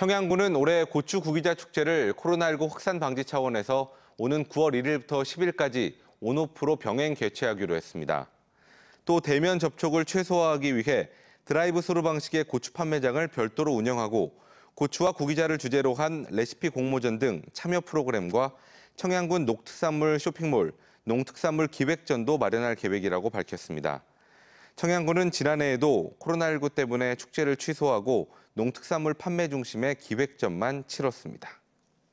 청양군은 올해 고추 구기자 축제를 코로나19 확산 방지 차원에서 오는 9월 1일부터 10일까지 온오프로 병행 개최하기로 했습니다. 또 대면 접촉을 최소화하기 위해 드라이브스루 방식의 고추 판매장을 별도로 운영하고 고추와 구기자를 주제로 한 레시피 공모전 등 참여 프로그램과 청양군 녹특산물 쇼핑몰, 농특산물 기획전도 마련할 계획이라고 밝혔습니다. 청양군은 지난해에도 코로나19 때문에 축제를 취소하고 농특산물 판매 중심의 기획전만 치렀습니다.